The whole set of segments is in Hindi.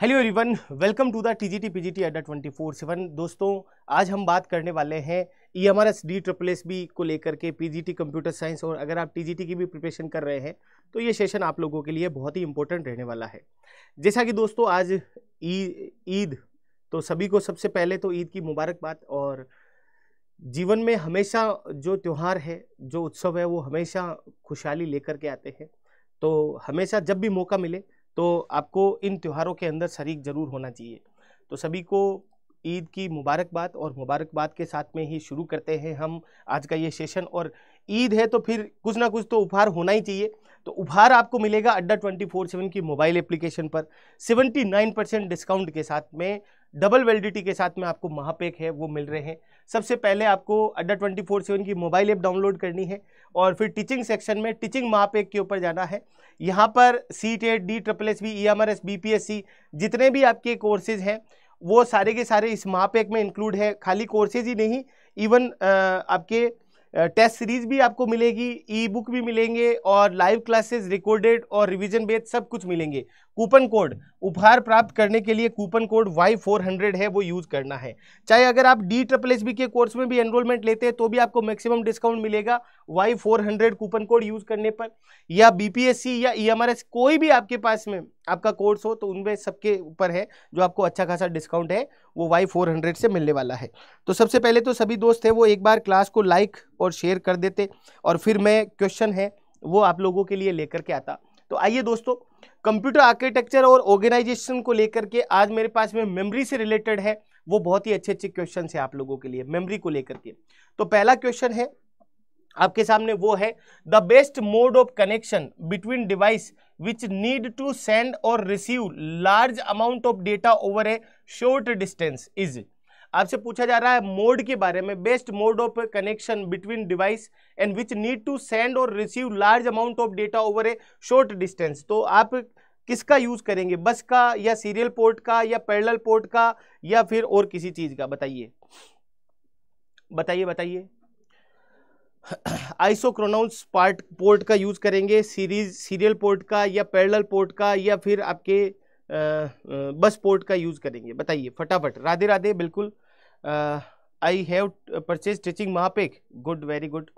hello everyone welcome to the T G T P G T Adda twenty four seven दोस्तों आज हम बात करने वाले हैं E M R S D triple S B को लेकर K P G T computer science और अगर आप टी जी टी की भी प्रिपरेशन कर रहे हैं तो ये सेशन आप लोगों के लिए बहुत ही इंपॉर्टेंट रहने वाला है जैसा कि दोस्तों आज ईद तो सभी को सबसे पहले तो ईद की मुबारकबाद और जीवन में हमेशा जो त्यौहार है जो उत्सव है वो हमेशा खुशहाली लेकर के आते हैं तो हमेशा जब भी मौका मिले तो आपको इन त्योहारों के अंदर शरीक ज़रूर होना चाहिए तो सभी को ईद की मुबारकबाद और मुबारकबाद के साथ में ही शुरू करते हैं हम आज का ये सेशन और ईद है तो फिर कुछ ना कुछ तो उपहार होना ही चाहिए तो उपहार आपको मिलेगा अड्डा ट्वेंटी फोर सेवन की मोबाइल एप्लीकेशन पर सेवेंटी नाइन परसेंट डिस्काउंट के साथ में डबल वेलिडिटी के साथ में आपको महापैक है वो मिल रहे हैं सबसे पहले आपको अड्डा ट्वेंटी फोर सेवन की मोबाइल ऐप डाउनलोड करनी है और फिर टीचिंग सेक्शन में टीचिंग महापैक के ऊपर जाना है यहाँ पर C TET D triple S B E M R S B P S C जितने भी आपके कोर्सेज हैं वो सारे के सारे इस महापैक में इंक्लूड है खाली कोर्सेज ही नहीं इवन आपके टेस्ट सीरीज भी आपको मिलेगी ई बुक भी मिलेंगे और लाइव क्लासेस रिकॉर्डेड और रिवीजन बेस्ड सब कुछ मिलेंगे कूपन कोड उपहार प्राप्त करने के लिए coupon code Y four hundred है वो यूज़ करना है चाहे अगर आप डी ट्रपल एस बी के कोर्स में भी एनरोलमेंट लेते हैं तो भी आपको मैक्सिमम डिस्काउंट मिलेगा Y four hundred coupon code use करने पर या बी पी एस सी या ई एम आर एस कोई भी आपके पास में आपका कोर्स हो तो उनमें सबके ऊपर है जो आपको अच्छा खासा डिस्काउंट है वो वाई फोर हंड्रेड से मिलने वाला है तो सबसे पहले तो सभी दोस्त हैं वो एक बार क्लास को लाइक और शेयर कर देते और फिर मैं क्वेश्चन है वो आप लोगों के लिए लेकर के आता तो आइए दोस्तों कंप्यूटर आर्किटेक्चर और ऑर्गेनाइजेशन को लेकर के आज मेरे पास में मेमोरी से रिलेटेड है वो बहुत ही अच्छे अच्छे क्वेश्चन है आप लोगों के लिए मेमोरी को लेकर के तो पहला क्वेश्चन है आपके सामने वो है the best mode of connection between device which need to send और receive large amount of data over a short distance is आपसे पूछा जा रहा है मोड के बारे में best mode of connection between device and which need to send और receive large amount of data over a short distance तो आप किसका यूज़ करेंगे बस का या सीरियल पोर्ट का या पैरल पोर्ट का या फिर और किसी चीज़ का बताइए बताइए बताइए आइसोक्रोनाउंस पार्ट पोर्ट का यूज़ करेंगे सीरीज सीरियल पोर्ट का या पैरल पोर्ट का या फिर आपके बस पोर्ट का यूज़ करेंगे बताइए फटाफट राधे राधे बिल्कुल I have purchase teaching Mahapack good very good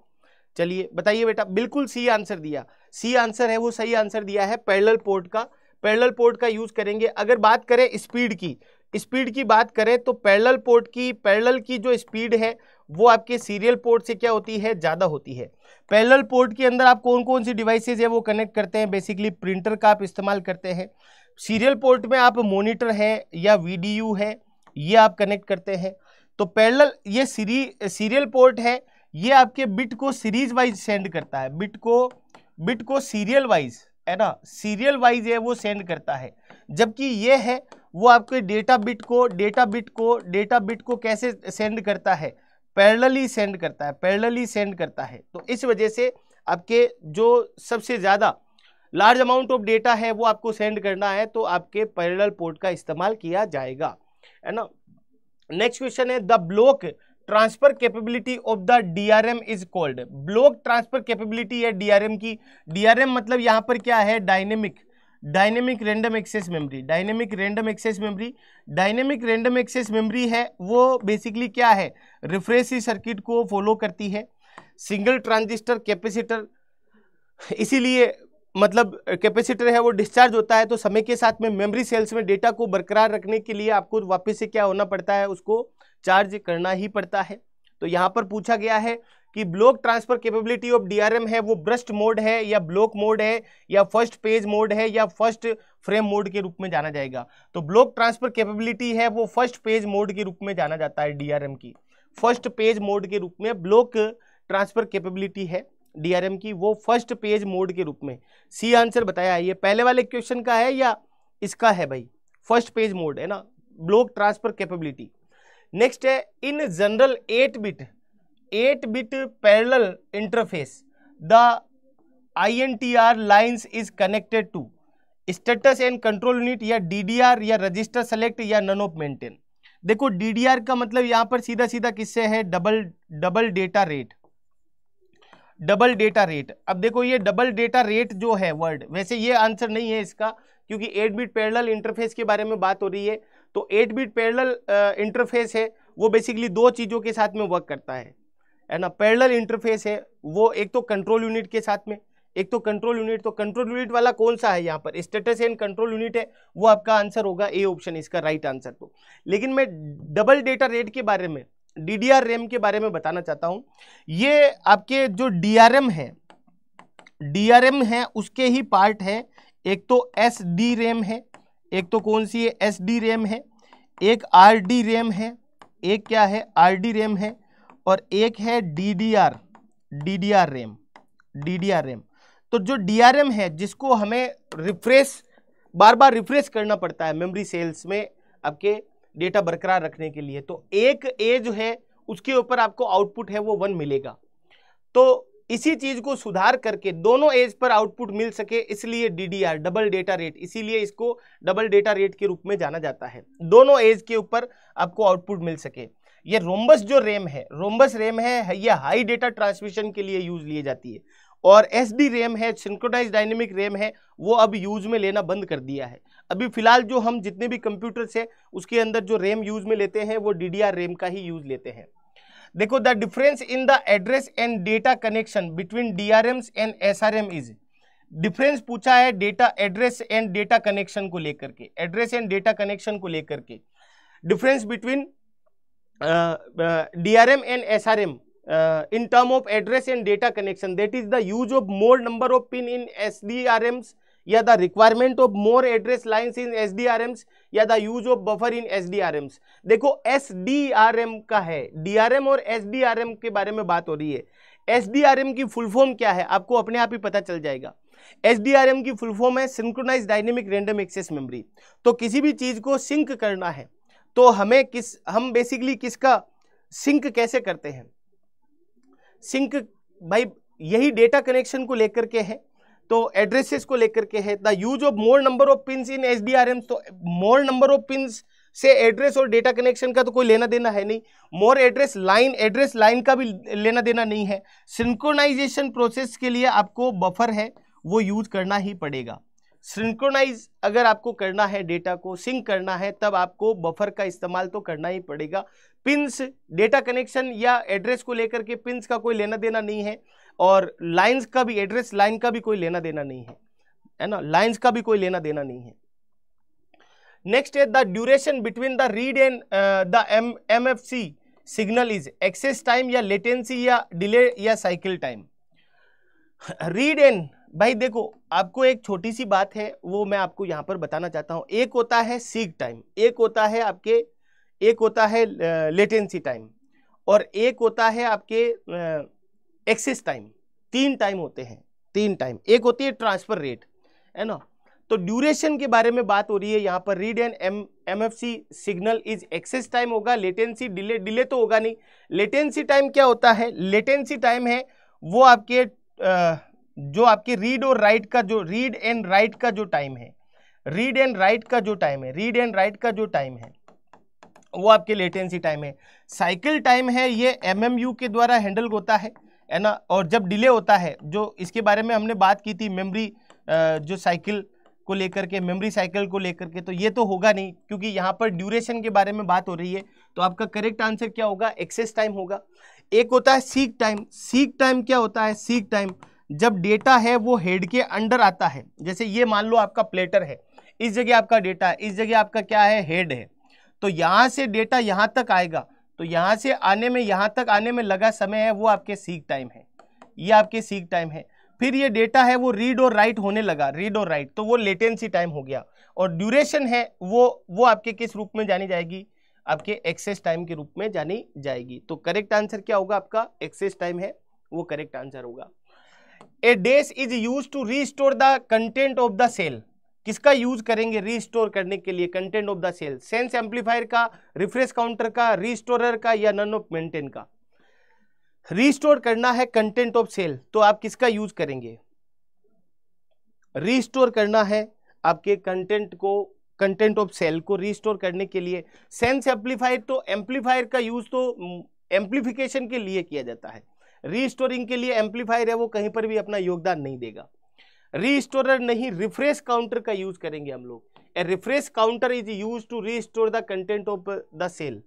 चलिए बताइए बेटा बिल्कुल सी आंसर दिया सी आंसर है वो सही आंसर दिया है पैरल पोर्ट का पैरल पोर्ट का यूज़ करेंगे अगर बात करें स्पीड की स्पीड की बात करें तो पैरल पोर्ट की पैरल की जो स्पीड है वो आपके सीरियल पोर्ट से क्या होती है ज़्यादा होती है पैरल पोर्ट के अंदर आप कौन कौन सी डिवाइसेज है वो कनेक्ट करते हैं बेसिकली प्रिंटर का आप इस्तेमाल करते हैं सीरियल पोर्ट में आप मोनिटर है या वी है ये आप कनेक्ट करते हैं तो पैरल ये सीरी सीरियल पोर्ट है ये आपके बिट को सीरीज वाइज सेंड करता है बिट को बिट को सीरियल वाइज है ना सीरियल वाइज है वो सेंड करता है जबकि ये है वो आपके डेटा बिट को डेटा बिट को डेटा बिट को कैसे सेंड करता है पैरलली सेंड करता है पैरलली सेंड करता है तो इस वजह से आपके जो सबसे ज़्यादा लार्ज अमाउंट ऑफ डेटा है वो आपको सेंड करना है तो आपके पैरेलल पोर्ट का इस्तेमाल किया जाएगा है ना नेक्स्ट क्वेश्चन है the block transfer capability of the DRM is called block transfer capability है डीआरएम की डीआरएम मतलब यहाँ पर क्या है dynamic dynamic random access memory dynamic random access memory dynamic random access memory है वो बेसिकली क्या है रिफ्रेश सर्किट को फॉलो करती है सिंगल ट्रांजिस्टर कैपेसिटर इसीलिए मतलब कैपेसिटर है वो डिस्चार्ज होता है तो समय के साथ में मेमोरी सेल्स में डेटा को बरकरार रखने के लिए आपको वापस से क्या होना पड़ता है उसको चार्ज करना ही पड़ता है तो यहाँ पर पूछा गया है कि block transfer capability of DRM है वो ब्रस्ट मोड है या ब्लॉक मोड है या फर्स्ट पेज मोड है या फर्स्ट फ्रेम मोड के रूप में जाना जाएगा तो ब्लॉक ट्रांसफर कैपेबिलिटी है वो फर्स्ट पेज मोड के रूप में जाना जाता है डीआरएम की फर्स्ट पेज मोड के रूप में ब्लॉक ट्रांसफर कैपेबिलिटी है डीआरएम की वो फर्स्ट पेज मोड के रूप में सी आंसर बताया ये पहले वाले क्वेश्चन का है या इसका है भाई फर्स्ट पेज मोड है ना ब्लॉक ट्रांसफर कैपेबिलिटी नेक्स्ट है in general eight bit eight bit parallel interface the I N T R is connected to status and control unit या डी डी आर या रजिस्टर सेलेक्ट या नन ऑफ मेंटेन देखो डी डी आर का मतलब यहाँ पर सीधा सीधा किससे है double double data rate double data rate अब देखो ये डबल डेटा रेट जो है वर्ड वैसे ये आंसर नहीं है इसका क्योंकि 8 बिट पैरेलल इंटरफेस के बारे में बात हो रही है तो 8 बिट पैरेलल इंटरफेस है वो बेसिकली दो चीज़ों के साथ में वर्क करता है है ना पैरेलल इंटरफेस है वो एक तो कंट्रोल यूनिट के साथ में एक तो कंट्रोल यूनिट तो कंट्रोल यूनिट वाला कौन सा है यहाँ पर स्टेटस एंड कंट्रोल यूनिट है वो आपका आंसर होगा ए ऑप्शन इसका राइट आंसर तो लेकिन मैं डबल डेटा रेट के बारे में डी डी आर रैम के बारे में बताना चाहता हूँ ये आपके जो डी आर एम है डी आर एम है उसके ही पार्ट है एक तो एस डी रैम है एक तो कौन सी है एस डी रैम है एक आर डी रैम है एक क्या है आर डी रैम है और एक है D D R D D R RAM D D R RAM तो जो डी आर एम है जिसको हमें रिफ्रेश बार बार रिफ्रेश करना पड़ता है मेमोरी सेल्स में आपके डेटा बरकरार रखने के लिए तो एक ए जो है उसके ऊपर आपको आउटपुट है वो वन मिलेगा तो इसी चीज़ को सुधार करके दोनों एज पर आउटपुट मिल सके इसलिए डीडीआर डबल डेटा रेट इसीलिए इसको डबल डेटा रेट के रूप में जाना जाता है दोनों एज के ऊपर आपको आउटपुट मिल सके ये रोम्बस जो रेम है रोम्बस रेम है ये हाई डेटा ट्रांसमिशन के लिए यूज़ लिए जाती है और एस डी रेम है सिंक्रोनाइज डायनेमिक रेम है वो अब यूज में लेना बंद कर दिया है अभी फिलहाल जो हम जितने भी कंप्यूटर्स है उसके अंदर जो रैम यूज में लेते हैं वो डी रैम का ही यूज लेते हैं देखो the difference in the address and data connection between D and S is difference पूछा है data address and data connection को लेकर के एड्रेस एंड डेटा कनेक्शन को लेकर के difference between D R and SRM uh, in term of address and data connection that of the number of pin in S D R Ms या more address line in S D R Ms या of buffer in S D R Ms देखो एस डी आर एम का है एम और एस डी आर एम के बारे में बात हो रही है एस डी आर एम की फुल फॉर्म क्या है आपको अपने आप ही पता चल जाएगा एस डी आर एम की फुल फॉर्म है synchronise dynamic random access memory तो किसी भी चीज़ को सिंक करना है तो हमें किस हम बेसिकली किसका सिंक कैसे करते हैं सिंक भाई यही डेटा कनेक्शन को लेकर के है तो एड्रेसेस को लेकर के है the use of more number of pin in S तो मोर नंबर ऑफ पिन से एड्रेस और डेटा कनेक्शन का तो कोई लेना देना है नहीं more address line address line का भी लेना देना नहीं है सिंक्रोनाइजेशन प्रोसेस के लिए आपको बफर है वो यूज करना ही पड़ेगा सिंक्रोनाइज अगर आपको करना है डेटा को सिंक करना है तब आपको बफर का इस्तेमाल तो करना ही पड़ेगा पिंस डेटा कनेक्शन या एड्रेस को लेकर के पिंस का कोई लेना देना नहीं है और लाइंस का भी एड्रेस लाइन का भी कोई लेना देना नहीं है है ना लाइंस का भी कोई लेना देना नहीं है नेक्स्ट है the duration between the read and the M M F C signal is access time या लेटेंसी या डिले या साइकिल टाइम रीड एंड भाई देखो आपको एक छोटी सी बात है वो मैं आपको यहाँ पर बताना चाहता हूँ एक होता है सीक टाइम एक होता है आपके एक होता है लेटेंसी uh, टाइम और एक होता है आपके uh, एक्सेस टाइम तीन टाइम होते हैं तीन टाइम एक होती है ट्रांसफर रेट है ना तो ड्यूरेशन के बारे में बात हो रही है यहाँ पर read and M M F C signal is access time होगा लेटेंसी डिले डिले तो होगा नहीं लेटेंसी टाइम क्या होता है लेटेंसी टाइम है वो आपके जो आपके रीड और राइट का जो रीड एंड राइट का जो टाइम है रीड एंड राइट का जो टाइम है रीड एंड राइट का जो टाइम है वो आपके लेटेंसी टाइम है साइकिल टाइम है ये एम के द्वारा हैंडल होता है है ना और जब डिले होता है जो इसके बारे में हमने बात की थी मेमरी जो साइकिल को लेकर के मेमोरी साइकिल को लेकर के तो ये तो होगा नहीं क्योंकि यहाँ पर ड्यूरेशन के बारे में बात हो रही है तो आपका करेक्ट आंसर क्या होगा एक्सेस टाइम होगा एक होता है सीक टाइम सीक टाइम क्या होता है सीक टाइम जब डेटा है वो हेड के अंडर आता है जैसे ये मान लो आपका प्लेटर है इस जगह आपका डेटा है इस जगह आपका क्या है हेड है तो यहाँ से डेटा यहाँ तक आएगा तो यहाँ से आने में यहाँ तक आने में लगा समय है वो आपके सीख टाइम है ये आपके सीख टाइम है फिर ये डेटा है वो रीड और राइट होने लगा रीड और राइट तो वो लेटेंसी टाइम हो गया और ड्यूरेशन है वो वो आपके किस रूप में जानी जाएगी आपके एक्सेस टाइम के रूप में जानी जाएगी तो करेक्ट आंसर क्या होगा आपका एक्सेस टाइम है वो करेक्ट आंसर होगा a dash is used to restore the content of the cell किसका यूज करेंगे रीस्टोर करने के लिए content of the cell sense amplifier का रिफ्रेश काउंटर का रीस्टोरर का या नन ऑफ मेंटेन का रीस्टोर करना है कंटेंट ऑफ सेल तो आप किसका यूज करेंगे रीस्टोर करना है आपके कंटेंट को कंटेंट ऑफ सेल को रीस्टोर करने के लिए सेंस एम्पलीफायर तो एम्पलीफायर का यूज तो एम्पलीफिकेशन हम्म, के लिए किया जाता है रीस्टोरिंग के लिए एम्पलीफायर है वो कहीं पर भी अपना योगदान नहीं देगा रीस्टोरर नहीं रिफ्रेश काउंटर का यूज करेंगे हम लोग a refresh counter is used to restore the content of the cell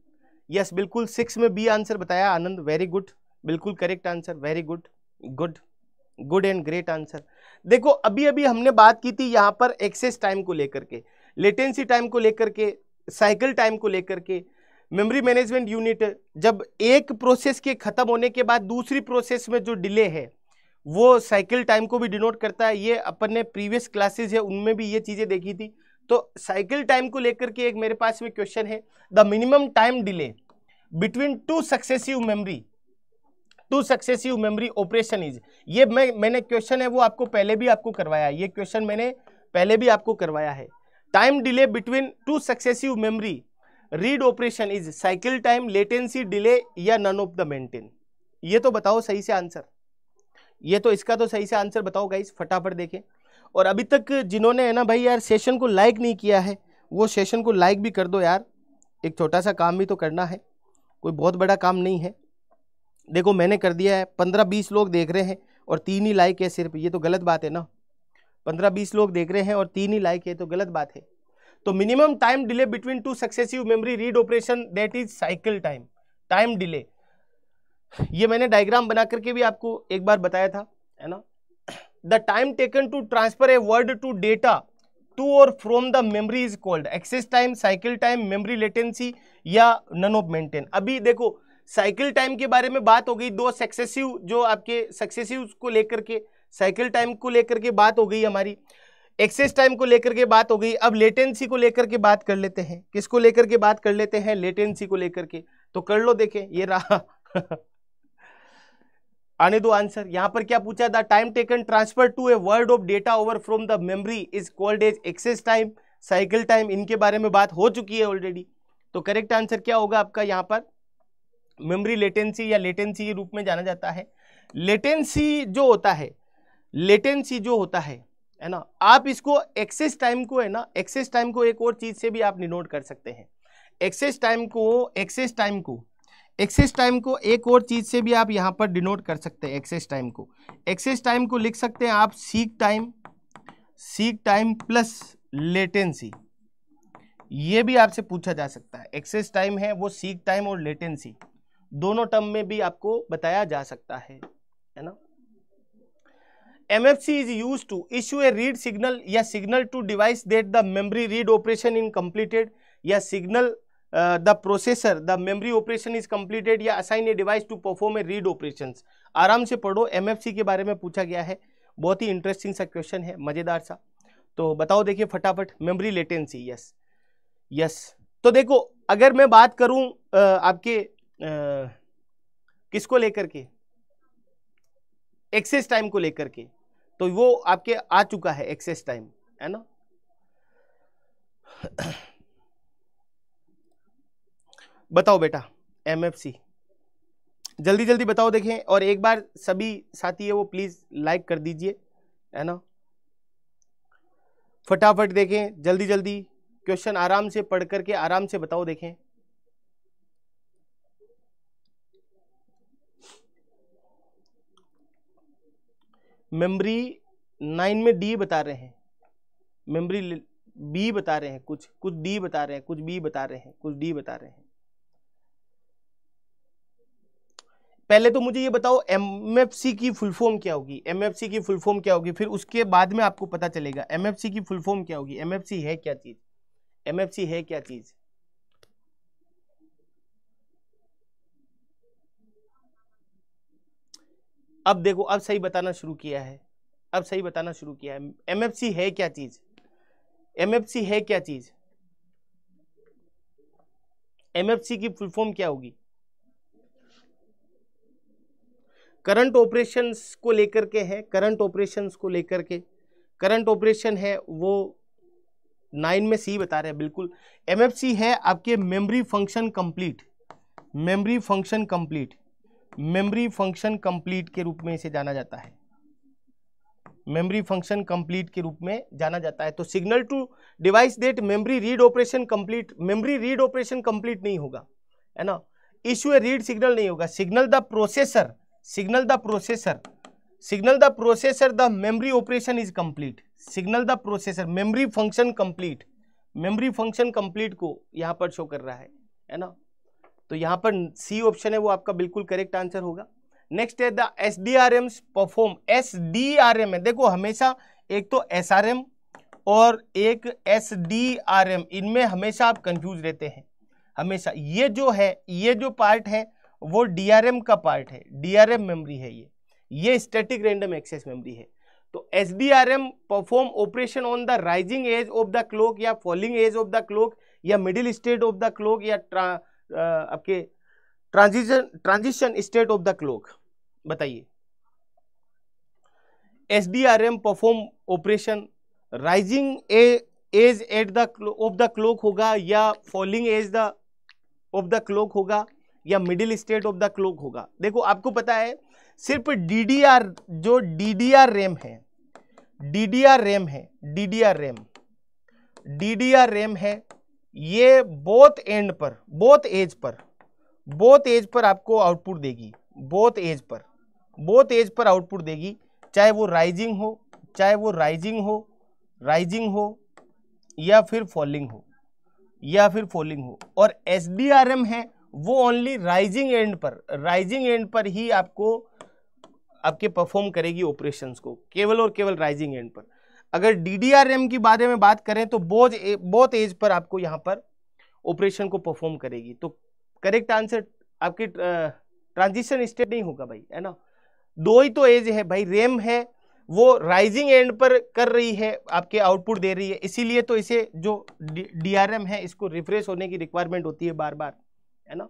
yes बिल्कुल सिक्स में बी आंसर बताया आनंद वेरी गुड बिल्कुल correct answer very good good good and great answer देखो अभी अभी हमने बात की थी यहाँ पर एक्सेस टाइम को लेकर के लेटेंसी टाइम को लेकर के साइकिल टाइम को लेकर के मेमोरी मैनेजमेंट यूनिट जब एक प्रोसेस के ख़त्म होने के बाद दूसरी प्रोसेस में जो डिले है वो साइकिल टाइम को भी डिनोट करता है ये अपन ने प्रीवियस क्लासेज है उनमें भी ये चीज़ें देखी थी तो साइकिल टाइम को लेकर के एक मेरे पास में क्वेश्चन है the minimum time delay between two successive memory two successive memory operation is ये मैं मैंने क्वेश्चन है वो आपको पहले भी आपको करवाया है ये क्वेश्चन मैंने पहले भी आपको करवाया है time delay between two successive memory read operation is cycle time latency delay या नन ऑफ द मेंटेन ये तो बताओ सही से आंसर ये तो इसका तो सही से आंसर बताओ गाइस फटाफट देखें और अभी तक जिन्होंने है ना भाई यार सेशन को लाइक नहीं किया है वो सेशन को लाइक भी कर दो यार एक छोटा सा काम भी तो करना है कोई बहुत बड़ा काम नहीं है देखो मैंने कर दिया है पंद्रह बीस लोग देख रहे हैं और तीन ही लाइक है सिर्फ ये तो गलत बात है ना पंद्रह बीस लोग देख रहे हैं और तीन ही लाइक है तो गलत बात है तो minimum time delay between two successive memory read operation that is cycle time time delay ये मैंने डायग्राम बना करके भी आपको एक बार बताया था है ना the time taken to transfer a word to data to और from the memory is called access time cycle time memory latency या नन ऑफ मेंटेन अभी देखो साइकिल टाइम के बारे में बात हो गई दो सक्सेसिव जो आपके सक्सेसिव को लेकर के साइकिल टाइम को लेकर के बात हो गई हमारी एक्सेस टाइम को लेकर के बात हो गई अब लेटेंसी को लेकर के बात कर लेते हैं किसको लेकर के बात कर लेते हैं लेटेंसी को लेकर के तो कर लो देखें ये रहा आने दो आंसर यहां पर क्या पूछा the time taken transfer to a word of data over from the memory is called as access time cycle time इनके बारे में बात हो चुकी है ऑलरेडी तो करेक्ट आंसर क्या होगा आपका यहां पर मेमोरी लेटेंसी या लेटेंसी के रूप में जाना जाता है लेटेंसी जो होता है लेटेंसी जो होता है है ना आप इसको एक्सेस टाइम को है ना एक्सेस टाइम को एक और चीज़ से भी आप निनोट कर सकते हैं एक्सेस टाइम को एक्सेस टाइम को एक्सेस टाइम को एक और चीज़ से भी आप यहाँ पर डिनोट कर सकते हैं एक्सेस टाइम को एक्सेस टाइम को लिख सकते हैं आप seek time seek time plus latency ये भी आपसे पूछा जा सकता है एक्सेस टाइम है वो सीक टाइम और लेटेंसी दोनों टर्म में भी आपको बताया जा सकता है है ना M F C is used to issue a read signal या signal to device that the memory read operation in completed या signal the processor the memory operation is completed या assign a device to perform a read operation आराम से पढ़ो एमएफसी के बारे में पूछा गया है बहुत ही इंटरेस्टिंग सा क्वेश्चन है मज़ेदार सा तो बताओ देखिए फटाफट मेमरी लेटेंसी यस यस तो देखो अगर मैं बात करूं आ, आपके आ, किसको लेकर के एक्सेस टाइम को लेकर के तो वो आपके आ चुका है एक्सेस टाइम है ना बताओ बेटा एम जल्दी जल्दी बताओ देखें और एक बार सभी साथी है वो प्लीज़ लाइक कर दीजिए है ना फटाफट देखें जल्दी जल्दी क्वेश्चन आराम से पढ़ करके आराम से बताओ देखें मेमोरी नाइन में डी बता रहे हैं मेमोरी बी बता रहे हैं कुछ कुछ डी बता रहे हैं कुछ बी बता रहे हैं कुछ डी बता रहे हैं पहले तो मुझे ये बताओ एमएफसी की फुल फॉर्म क्या होगी एमएफसी की फुल फॉर्म क्या होगी फिर उसके बाद में आपको पता चलेगा एमएफसी की फुल फॉर्म क्या होगी एमएफसी है क्या चीज एमएफसी है क्या चीज अब देखो अब सही बताना शुरू किया है अब सही बताना शुरू किया है एमएफसी है क्या चीज एम एफ सी है क्या चीज एम एफ सी की फुल फॉर्म क्या होगी करंट ऑपरेशंस को लेकर के है करंट ऑपरेशंस को लेकर के करंट ऑपरेशन है वो नाइन में सी बता रहे हैं बिल्कुल एमएफसी है आपके memory function complete memory function complete memory function complete के रूप में इसे जाना जाता है मेमोरी फंक्शन कंप्लीट के रूप में जाना जाता है तो signal to device that memory read operation complete memory read operation complete नहीं होगा है ना इश्यू ए रीड सिग्नल नहीं होगा signal the processor signal the processor signal the processor the memory operation is complete signal the processor memory function complete memory function complete को यहां पर शो कर रहा है है ना तो यहां पर सी ऑप्शन है वो आपका बिल्कुल करेक्ट आंसर होगा नेक्स्ट है the S D R M perform S D R M है देखो हमेशा एक तो एस आर एम और एक एस डी आर एम इनमें हमेशा आप कंफ्यूज रहते हैं हमेशा ये जो है ये जो पार्ट है वो डीआरएम का पार्ट है डीआरएम मेमोरी है ये ये स्टैटिक रैंडम एक्सेस मेमोरी है तो S D R M perform operation on the rising edge of the clock या falling edge of the clock या middle state of the clock या आपके transition transition state of the clock बताइए S D R M perform operation rising edge at the of the clock होगा या falling edge the of the clock होगा या middle state of the clock होगा देखो आपको पता है सिर्फ डीडीआर जो डीडीआर रैम है डीडीआर रैम है डीडीआर रैम डीडीआर रैम है ये बोथ एंड पर बोथ एज पर बोथ एज पर आपको आउटपुट देगी बोथ एज पर बोथ एज पर आउटपुट देगी चाहे वो राइजिंग हो चाहे वो राइजिंग हो राइजिंग हो या फिर फॉलिंग हो या फिर फॉलिंग हो और एस है वो ओनली राइजिंग एंड पर राइजिंग एंड पर ही आपको आपके परफॉर्म करेगी ऑपरेशन को केवल और केवल राइजिंग एंड पर अगर डी के बारे में बात करें तो बोझ बहुत एज पर आपको यहाँ पर ऑपरेशन को परफॉर्म करेगी तो करेक्ट आंसर आपके ट्रांजिशन स्टेट नहीं होगा भाई है ना दो ही तो एज है भाई रेम है वो राइजिंग एंड पर कर रही है आपके आउटपुट दे रही है इसीलिए तो इसे जो डीआरएम है इसको रिफ्रेश होने की रिक्वायरमेंट होती है बार बार है ना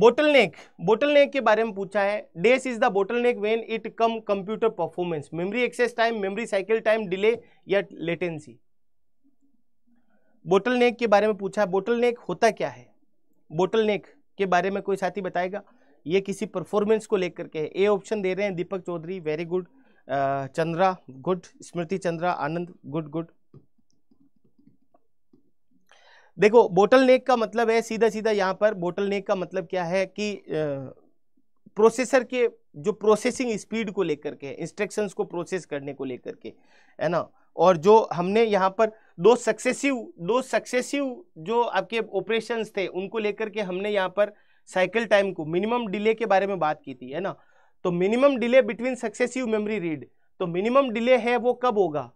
बोटल नेक बोटल नेक के बारे में पूछा है dash is the bottleneck when it come computer performance memory access time memory cycle time delay या लेटेंसी बोटल नेक के बारे में पूछा है बोटल नेक होता क्या है बोटल नेक के बारे में कोई साथी बताएगा ये किसी परफॉर्मेंस को लेकर के है ए ऑप्शन दे रहे हैं Deepak Chaudhary very good Chandra good Smriti Chandra Anand good good देखो बोटल नेक का मतलब है सीधा सीधा यहाँ पर बोटल नेक का मतलब क्या है कि प्रोसेसर के जो प्रोसेसिंग स्पीड को लेकर के इंस्ट्रक्शंस को प्रोसेस करने को लेकर के है ना और जो हमने यहाँ पर दो सक्सेसिव दो सक्सेसिव जो आपके ऑपरेशंस थे उनको लेकर के हमने यहाँ पर साइकिल टाइम को मिनिमम डिले के बारे में बात की थी है ना तो minimum delay between successive memory read तो मिनिमम डिले है वो कब होगा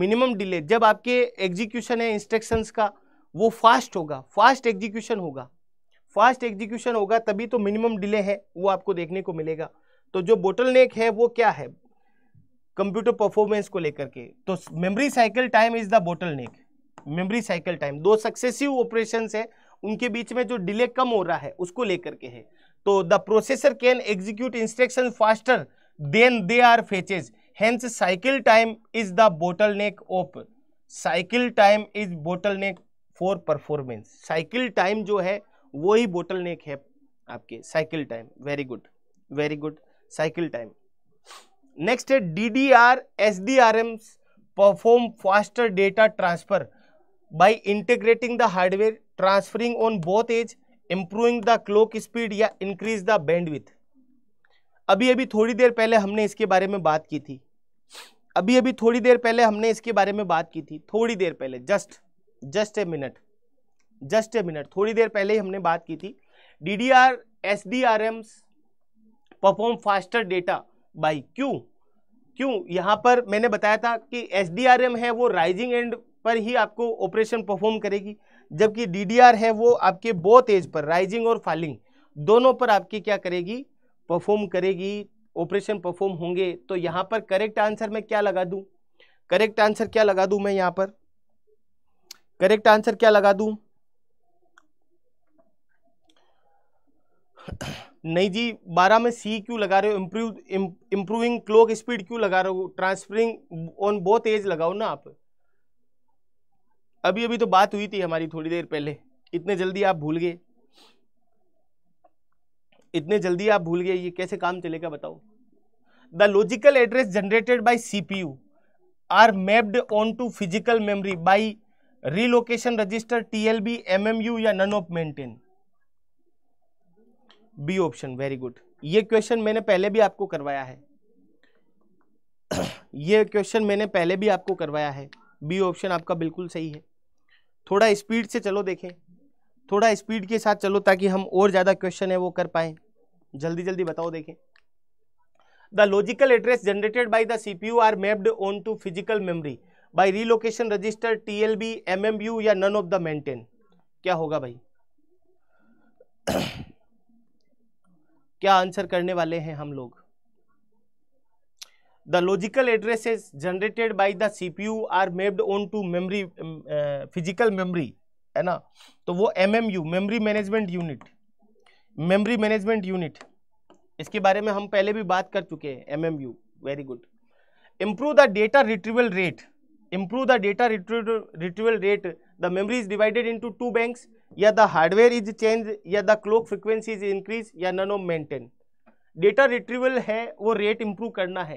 मिनिमम डिले जब आपके एग्जीक्यूशन है इंस्ट्रक्शंस का वो फास्ट होगा फास्ट एग्जीक्यूशन होगा फास्ट एग्जीक्यूशन होगा तभी तो मिनिमम डिले है वो आपको देखने को मिलेगा तो जो बोटल नेक है वो क्या है कंप्यूटर परफॉर्मेंस को लेकर के तो memory cycle time is the neck memory cycle time दो सक्सेसिव ऑपरेशन है उनके बीच में जो डिले कम हो रहा है उसको लेकर के है तो the processor can execute instruction faster than they are fetches hence cycle time is the bottleneck of cycle time is bottleneck for performance cycle time जो है वो ही बोटल नेक है आपके cycle time very good very good cycle time next है D D R S D R M perform faster data transfer by integrating the hardware transferring on both edge improving the clock speed या इंक्रीज द बैंडविथ अभी अभी थोड़ी देर पहले हमने इसके बारे में बात की थी अभी अभी थोड़ी देर पहले हमने इसके बारे में बात की थी थोड़ी देर पहले just just a minute just a minute थोड़ी देर पहले ही हमने बात की थी D D R S D R Ms perform faster data by क्यों क्यों यहाँ पर मैंने बताया था कि एस डी आर एम है वो राइजिंग एंड पर ही आपको ऑपरेशन परफॉर्म करेगी जबकि डी डी आर है वो आपके बोथ एज पर राइजिंग और फॉलिंग दोनों पर आपकी क्या करेगी परफॉर्म करेगी ऑपरेशन परफॉर्म होंगे तो यहाँ पर करेक्ट आंसर मैं क्या लगा दूँ करेक्ट आंसर क्या लगा दूँ मैं यहाँ पर करेक्ट आंसर क्या लगा दू नहीं जी बारह में सी क्यों लगा रहे हो इम्प्रूव इम्प्रूविंग क्लोक स्पीड क्यों लगा रहे हो ट्रांसफरिंग ऑन बहुत एज लगाओ ना आप अभी अभी तो बात हुई थी हमारी थोड़ी देर पहले इतने जल्दी आप भूल गए इतने जल्दी आप भूल गए ये कैसे काम चलेगा बताओ the logical address generated by C P U are mapped onto physical memory by relocation register TLB MMU या none of mentioned B option very good ये क्वेश्चन मैंने पहले भी आपको करवाया है ये क्वेश्चन मैंने पहले भी आपको करवाया है बी ऑप्शन आपका बिल्कुल सही है थोड़ा स्पीड से चलो देखें थोड़ा स्पीड के साथ चलो ताकि हम और ज़्यादा क्वेश्चन है वो कर पाए जल्दी जल्दी बताओ देखें the logical address generated by the C P U are mapped onto physical memory by relocation register TLB U या नन ऑफ द मेंटेन क्या होगा भाई क्या आंसर करने वाले हैं हम लोग the logical addresses generated by the CPU are mapped onto memory physical memory है ना तो वो MMU memory management unit memory management unit इसके बारे में हम पहले भी बात कर चुके हैं MMU very good improve the data retrieval rate improve the data retrieval rate the memory is divided into two banks या द हार्डवेयर इज चेंज या the clock frequency is increase या none of maintain data retrieval है वो रेट इंप्रूव करना है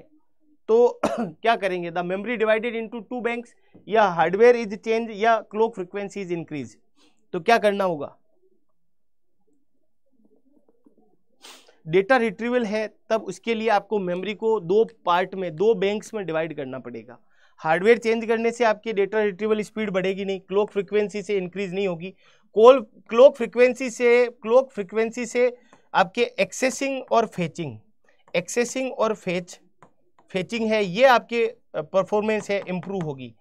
तो क्या करेंगे the memory divided into two bank या हार्डवेयर इज चेंज या क्लोक फ्रिक्वेंसी इज इंक्रीज तो क्या करना होगा डेटा रिट्रीवल है तब उसके लिए आपको मेमरी को दो पार्ट में दो बैंक्स में डिवाइड करना पड़ेगा हार्डवेयर चेंज करने से आपकी डेटा रिट्रीवल स्पीड बढ़ेगी नहीं क्लोक फ्रिक्वेंसी से इंक्रीज नहीं होगी कोल क्लोक फ्रिक्वेंसी से क्लोक फ्रिक्वेंसी से आपके एक्सेसिंग और फेचिंग एक्सेसिंग और फेच फेचिंग है ये आपके परफॉर्मेंस है इम्प्रूव होगी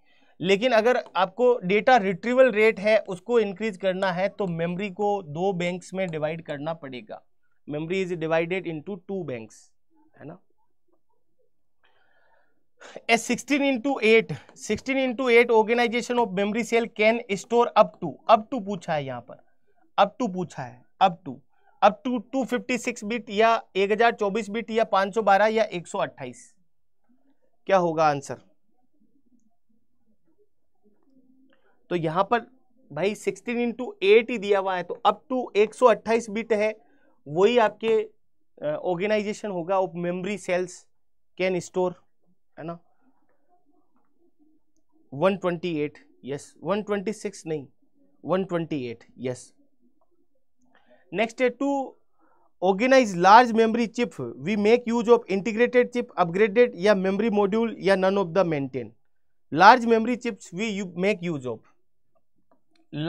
लेकिन अगर आपको डेटा रिट्रीवल रेट है उसको इंक्रीज करना है तो मेमोरी को दो बैंक्स में डिवाइड करना पड़ेगा memory is divided into two banks है ना a 16 into eight sixteen into eight organisation of memory cell can store up to up to पूछा है यहाँ पर अप टू पूछा है up to up to 256 bit या 1024 बिट या 512 या 128 क्या होगा आंसर तो यहाँ पर भाई 16 इंटू एट ही दिया हुआ है तो अप टू 128 बिट है वही आपके ऑर्गेनाइजेशन होगा of memory cells can store है ना 128 यस 126 नहीं 128 यस नेक्स्ट है to organise large memory chip we make use of integrated chip upgraded या मेमोरी मॉड्यूल या none of the maintain large memory chips we make use of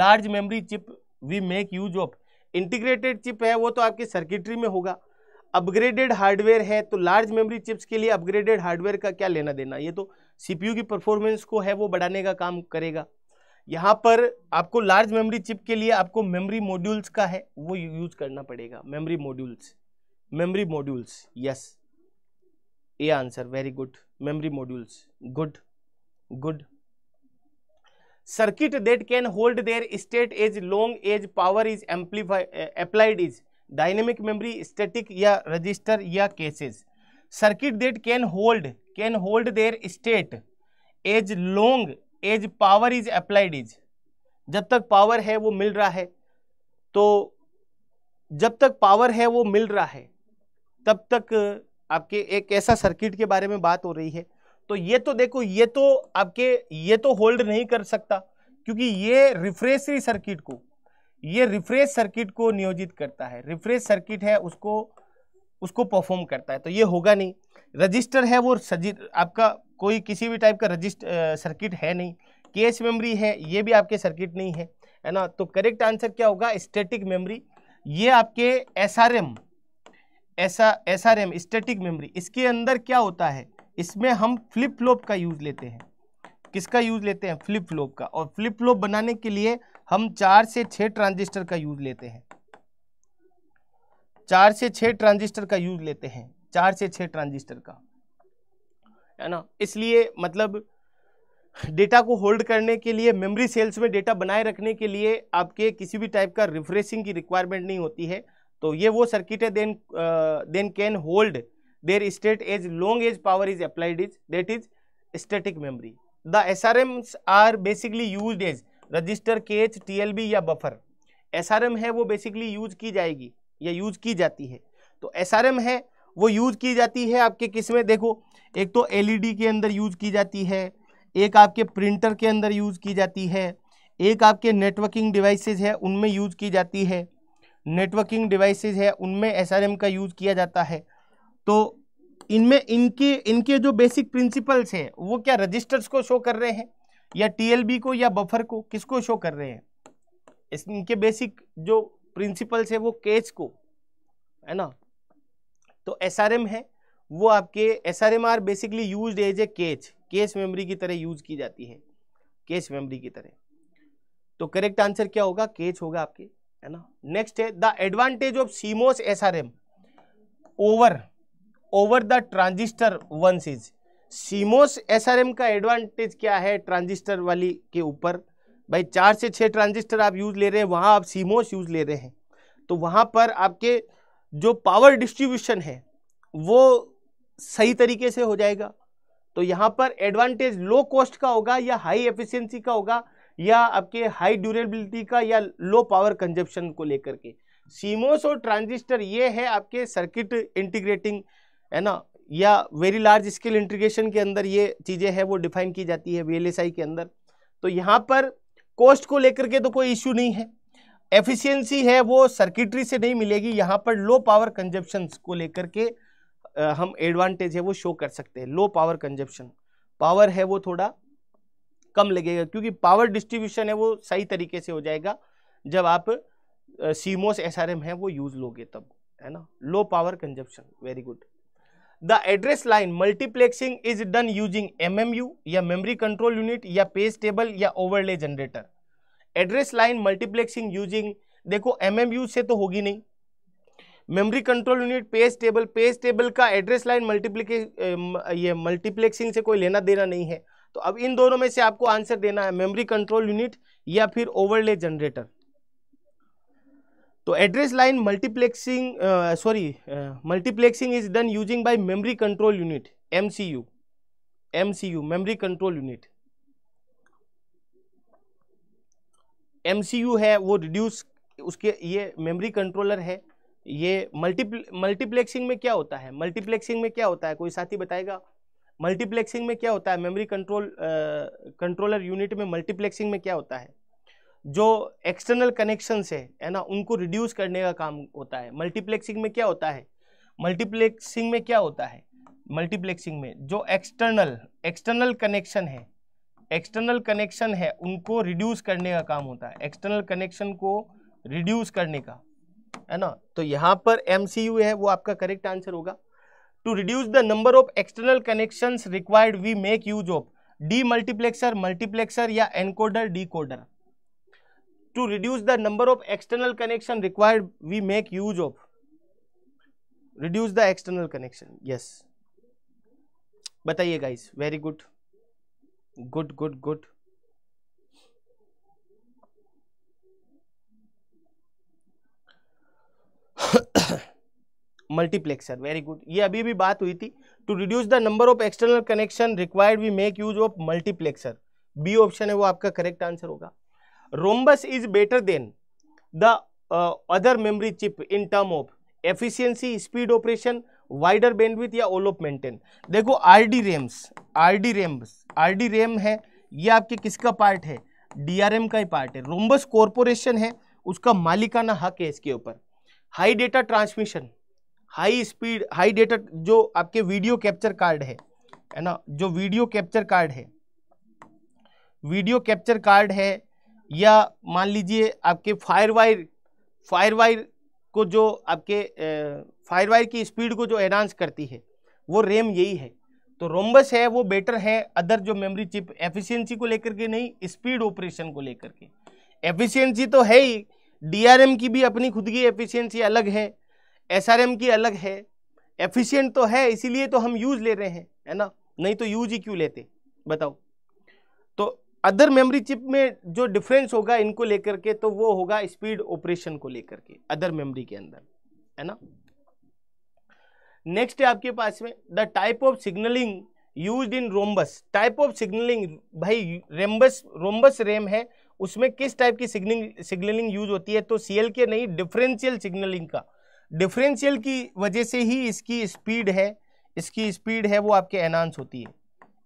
large memory chip we make use of integrated chip है वो तो आपके सर्किटरी में होगा अपग्रेडेड हार्डवेयर है तो लार्ज मेमोरी चिप्स के लिए अपग्रेडेड हार्डवेयर का क्या लेना देना ये तो सीपीयू की परफॉर्मेंस को है वो बढ़ाने का काम करेगा यहाँ पर आपको लार्ज मेमोरी चिप के लिए आपको मेमोरी मॉड्यूल्स का है वो यूज करना पड़ेगा memory modules memory modules yes a answer very good memory modules good good circuit that can hold their state as long as power is amplified applied is dynamic memory static या रजिस्टर या cases circuit that can hold can hold their state as long as power is applied is जब तक पावर है वो मिल रहा है तो जब तक पावर है वो मिल रहा है तब तक आपके एक ऐसा सर्किट के बारे में बात हो रही है तो ये तो देखो ये तो आपके ये तो होल्ड नहीं कर सकता क्योंकि ये रिफ्रेशरी सर्किट को ये रिफ्रेश सर्किट को नियोजित करता है रिफ्रेश सर्किट है उसको उसको परफॉर्म करता है तो ये होगा नहीं रजिस्टर है वो सजी आपका कोई किसी भी टाइप का रजिस्टर सर्किट है नहीं केस मेमोरी है ये भी आपके सर्किट नहीं है है ना तो करेक्ट आंसर क्या होगा स्टैटिक मेमोरी ये आपके एस आर एम ऐसा S R M static memory इसके अंदर क्या होता है इसमें हम फ्लिप फ्लॉप का यूज लेते हैं किसका यूज़ लेते हैं फ्लिप फ्लोप का और फ्लिप फ्लोप बनाने के लिए हम चार से छह ट्रांजिस्टर का यूज़ लेते हैं चार से छह ट्रांजिस्टर का यूज़ लेते हैं चार से छह ट्रांजिस्टर का है ना इसलिए मतलब डेटा को होल्ड करने के लिए मेमोरी सेल्स में डेटा बनाए रखने के लिए आपके किसी भी टाइप का रिफ्रेशिंग की रिक्वायरमेंट नहीं होती है तो ये वो सर्किट है then then can hold their state as long as power is applied is that is static memory the S R Ms are basically use as register cache B या बफर एस आर एम है वो बेसिकली यूज की जाएगी या यूज की जाती है तो एस आर एम है वो यूज की जाती है आपके किस में देखो एक तो एल ई डी के अंदर यूज की जाती है एक आपके प्रिंटर के अंदर यूज की जाती है एक आपके नेटवर्किंग डिवाइसेज है उनमें यूज की जाती है नेटवर्किंग डिवाइसेज है उनमें एस आर एम का यूज किया जाता है तो इनमें इनके इनके जो बेसिक प्रिंसिपल्स हैं वो क्या रजिस्टर्स को शो कर रहे हैं या टीएलबी को या बफर को किसको शो कर रहे हैं इनके बेसिक जो प्रिंसिपल्स है वो कैच को है ना तो एसआरएम है वो आपके S R M are basically use as a catch cache memory की तरह यूज की जाती है कैश मेमोरी की तरह तो करेक्ट आंसर क्या होगा कैच होगा आपके है ना नेक्स्ट है the advantage of CMOS S R M over over the transistor once is CMOS SRM का एडवांटेज क्या है ट्रांजिस्टर वाली के ऊपर भाई चार से छः ट्रांजिस्टर आप यूज़ ले रहे हैं वहाँ आप सीमोस यूज़ ले रहे हैं तो वहाँ पर आपके जो पावर डिस्ट्रीब्यूशन है वो सही तरीके से हो जाएगा तो यहाँ पर एडवांटेज लो कॉस्ट का होगा या हाई एफिशिएंसी का होगा या आपके हाई ड्यूरेबिलिटी का या लो पावर कंजप्शन को लेकर के सीमोस और ट्रांजिस्टर ये है आपके सर्किट इंटीग्रेटिंग है ना या वेरी लार्ज स्केल इंटीग्रेशन के अंदर ये चीज़ें हैं वो डिफाइन की जाती है वी के अंदर तो यहाँ पर कॉस्ट को लेकर के तो कोई इश्यू नहीं है एफिशिएंसी है वो सर्किटरी से नहीं मिलेगी यहाँ पर लो पावर कंजप्शन को लेकर के हम एडवांटेज है वो शो कर सकते हैं लो पावर कंजप्शन पावर है वो थोड़ा कम लगेगा क्योंकि पावर डिस्ट्रीब्यूशन है वो सही तरीके से हो जाएगा जब आप सीमोस एस आर एम है वो यूज़ लोगे तब है ना low power consumption very good the address line multiplexing is done using MMU या मेमोरी कंट्रोल यूनिट या पेज टेबल या overlay generator address line multiplexing using देखो एमएमयू से तो होगी नहीं memory control unit page table page table का एड्रेस लाइन मल्टीप्लीके ये मल्टीप्लेक्सिंग से कोई लेना देना नहीं है तो अब इन दोनों में से आपको आंसर देना है मेमोरी कंट्रोल यूनिट या फिर ओवरले जनरेटर तो address line multiplexing sorry multiplexing is done using by memory control unit MCU MCU memory control unit MCU है वो रिड्यूस उसके ये मेमोरी कंट्रोलर है ये मल्टीप्ले मल्टीप्लेक्सिंग में क्या होता है मल्टीप्लेक्सिंग में क्या होता है कोई साथी बताएगा मल्टीप्लेक्सिंग में क्या होता है मेमोरी कंट्रोल कंट्रोलर यूनिट में मल्टीप्लेक्सिंग में क्या होता है जो एक्सटर्नल कनेक्शंस है है ना उनको रिड्यूस करने का काम होता है मल्टीप्लेक्सिंग में क्या होता है मल्टीप्लेक्सिंग में क्या होता है मल्टीप्लेक्सिंग में जो एक्सटर्नल एक्सटर्नल कनेक्शन है एक्सटर्नल कनेक्शन है उनको रिड्यूस करने का काम होता है एक्सटर्नल कनेक्शन को रिड्यूस करने का है ना तो यहाँ पर एम है वो आपका करेक्ट आंसर होगा to reduce the number of external connection required we make use of demultiplexer multiplexer या encoder decoder to reduce the number of external connection required we make use of reduce the external connection yes बताइए guys very good good good good multiplexer very good ये अभी भी बात हुई थी to reduce the number of external connection required we make use of multiplexer B option है वो आपका करेक्ट आंसर होगा rhombus is better than the uh, other memory chip in term of efficiency speed operation wider bandwidth या ओलोप मेंटेन देखो R D RAMs R D RAMs R D RAM है ये आपके किसका पार्ट है डी आर एम का ही पार्ट है रोम्बस कॉरपोरेशन है उसका मालिकाना हक है इसके ऊपर high data transmission high speed high data जो आपके वीडियो कैप्चर कार्ड है है ना जो वीडियो कैप्चर कार्ड है वीडियो कैप्चर कार्ड है या मान लीजिए आपके फायर वायर फायर वायर को जो आपके फायर वायर की स्पीड को जो एनहांस करती है वो रेम यही है तो रोम्बस है वो बेटर है अदर जो मेमोरी चिप एफिशिएंसी को लेकर के नहीं स्पीड ऑपरेशन को लेकर के एफिशिएंसी तो है ही डीआरएम की भी अपनी खुद की एफिशिएंसी अलग है एसआरएम की अलग है एफिशिएंट तो है इसीलिए तो हम यूज़ ले रहे हैं है ना नहीं तो यूज ही क्यों लेते बताओ तो अदर मेमोरी चिप में जो डिफरेंस होगा इनको लेकर के तो वो होगा स्पीड ऑपरेशन को लेकर के अदर मेमोरी के अंदर है ना नेक्स्ट है आपके पास में the type of signalling use in Rambus type of signalling भाई रेम्बस रोम्बस रेम है उसमें किस टाइप की सिग्नलिंग सिग्नलिंग यूज होती है तो सी एल के नहीं डिफरेंशियल सिग्नलिंग का डिफरेंशियल की वजह से ही इसकी स्पीड है इसकी स्पीड है वो आपके एनहांस होती है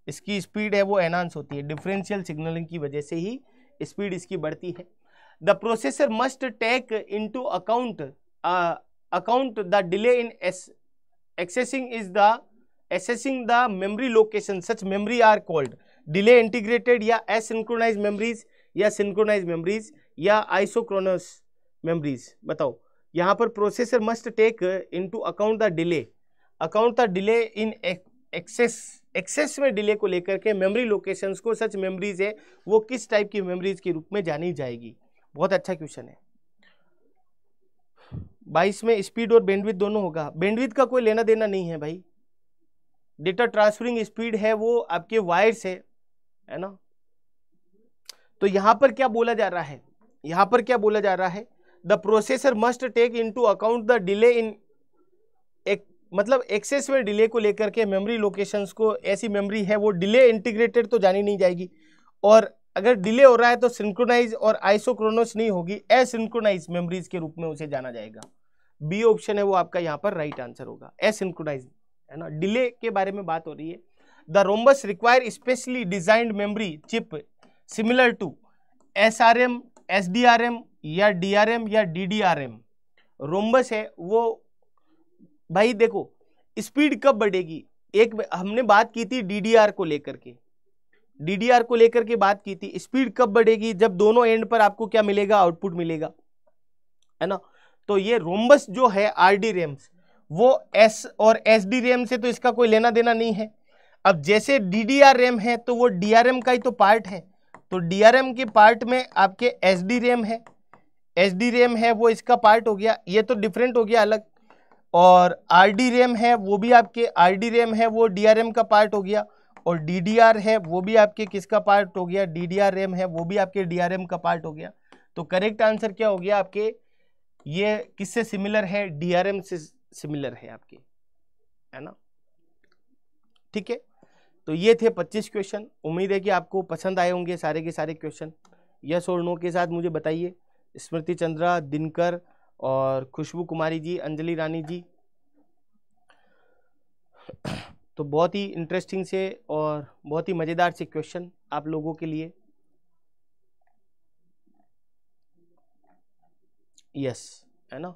इसकी स्पीड है वो एनहांस होती है डिफरेंशियल सिग्नलिंग की वजह से ही स्पीड इसकी बढ़ती है the processor must take into account account the delay in accessing is the accessing the memory location such memory are called delay integrated या एसिंक्रोनाइज मेमरीज या सिंक्रोनाइज मेमरीज या आइसोक्रोनस मेमरीज बताओ यहाँ पर processor must take into account the delay account the delay in access access में डिले को लेकर के मेमोरी लोकेशंस को सच मेमोरीज है वो किस टाइप की मेमोरीज के रूप में जानी जाएगी बहुत अच्छा क्वेश्चन है बाईस में स्पीड और बेंडविथ दोनों होगा बेंडविथ का कोई लेना देना नहीं है भाई डेटा ट्रांसफरिंग स्पीड है वो आपके वायर्स है है ना तो यहां पर क्या बोला जा रहा है यहां पर क्या बोला जा रहा है the processor must take into account the delay in मतलब एक्सेस में डिले को लेकर के मेमोरी लोकेशंस को ऐसी मेमोरी है वो डिले इंटीग्रेटेड तो जानी नहीं जाएगी और अगर डिले हो रहा है तो सिंक्रोनाइज और आइसोक्रोनस नहीं होगी एसिंक्रोनाइज मेमोरीज के रूप में उसे जाना जाएगा बी ऑप्शन है वो आपका यहाँ पर राइट आंसर होगा एसिंक्रोनाइज है ना डिले के बारे में बात हो रही है the Rambus require specially designed memory chip similar to S R M S D R M या डी आर एम या D D R M Rambus है वो भाई देखो स्पीड कब बढ़ेगी एक हमने बात की थी डीडीआर को लेकर के डीडीआर को लेकर के बात की थी स्पीड कब बढ़ेगी जब दोनों एंड पर आपको क्या मिलेगा आउटपुट मिलेगा है ना तो ये रोमबस जो है आर डी रेम्स वो एस और एस डी रेम से तो इसका कोई लेना देना नहीं है अब जैसे डी डी आर रेम है तो वो डी आर एम का ही तो पार्ट है तो डी आर एम के पार्ट में आपके एस डी रेम है एस डी रेम है वो इसका पार्ट हो गया ये तो डिफरेंट हो गया अलग और आर डी रैम है वो भी आपके आर डी रैम है वो डी आर एम का पार्ट हो गया और डी डी आर है वो भी आपके किसका पार्ट हो गया डी डी आर रैम है वो भी आपके डी आर एम का पार्ट हो गया तो करेक्ट आंसर क्या हो गया आपके ये किससे सिमिलर है डी आर एम से सिमिलर है आपके है ना ठीक है तो ये थे 25 क्वेश्चन उम्मीद है कि आपको पसंद आए होंगे सारे के सारे क्वेश्चन यस और नो के साथ मुझे बताइए स्मृति चंद्रा दिनकर और खुशबू कुमारी जी अंजलि रानी जी तो बहुत ही इंटरेस्टिंग से और बहुत ही मज़ेदार से क्वेश्चन आप लोगों के लिए यस yes, है ना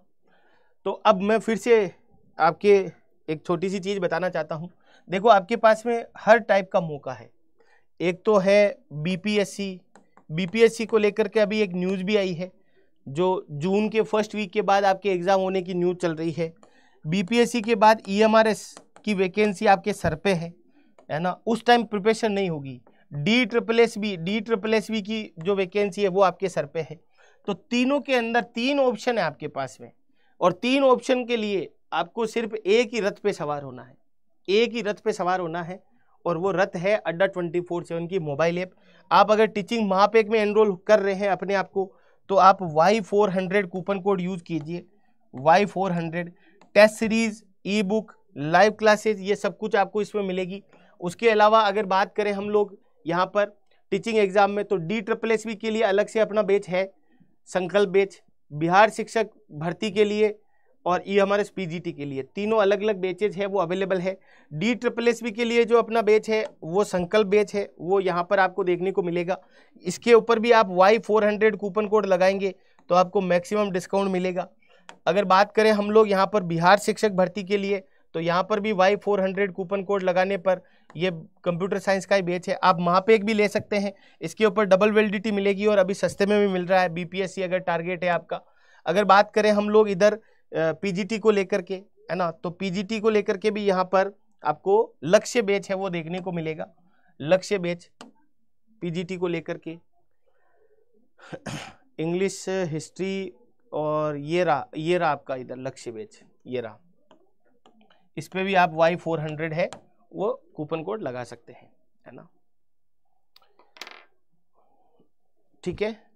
तो अब मैं फिर से आपके एक छोटी सी चीज़ बताना चाहता हूँ देखो आपके पास में हर टाइप का मौका है एक तो है बीपीएससी बीपीएससी को लेकर के अभी एक न्यूज़ भी आई है जो जून के फर्स्ट वीक के बाद आपके एग्ज़ाम होने की न्यूज चल रही है बीपीएससी के बाद ईएमआरएस e की वैकेंसी आपके सर पे है है ना उस टाइम प्रिपरेशन नहीं होगी D triple S B D triple S B की जो वैकेंसी है वो आपके सर पे है तो तीनों के अंदर तीन ऑप्शन है आपके पास में और तीन ऑप्शन के लिए आपको सिर्फ एक ही रथ पे सवार होना है एक ही रथ पे सवार होना है और वो रथ है अड्डा ट्वेंटी फोर सेवन की मोबाइल ऐप आप अगर टीचिंग महापेक में एनरोल कर रहे हैं अपने आप को तो आप Y four hundred coupon code use कीजिए Y four hundred test series ebook live classes ये सब कुछ आपको इसमें मिलेगी उसके अलावा अगर बात करें हम लोग यहाँ पर टीचिंग एग्ज़ाम में तो डी ट्रिपल एस के लिए अलग से अपना बेच है संकल्प बेच बिहार शिक्षक भर्ती के लिए और ई e हमारे पीजीटी के लिए तीनों अलग अलग बेचेज है वो अवेलेबल है डी ट्रिपल एस बी के लिए जो अपना बेच है वो संकल्प बेच है वो यहाँ पर आपको देखने को मिलेगा इसके ऊपर भी आप Y four hundred coupon code लगाएंगे तो आपको मैक्सिमम डिस्काउंट मिलेगा अगर बात करें हम लोग यहाँ पर बिहार शिक्षक भर्ती के लिए तो यहाँ पर भी Y four hundred coupon code लगाने पर ये कंप्यूटर साइंस का ही बेच है आप महापेक भी ले सकते हैं इसके ऊपर डबल वेलिडिटी मिलेगी और अभी सस्ते में भी मिल रहा है बीपीएससी अगर टारगेट है आपका अगर बात करें हम लोग इधर पीजीटी को लेकर के है ना तो पीजीटी को लेकर के भी यहाँ पर आपको लक्ष्य बेच है वो देखने को मिलेगा लक्ष्य बेच पीजीटी को लेकर के इंग्लिश हिस्ट्री और ये रहा ये रहा आपका इधर लक्ष्य बेच ये रहा इस पर भी आप वाई फोर हंड्रेड है वो कूपन कोड लगा सकते हैं है ना ठीक है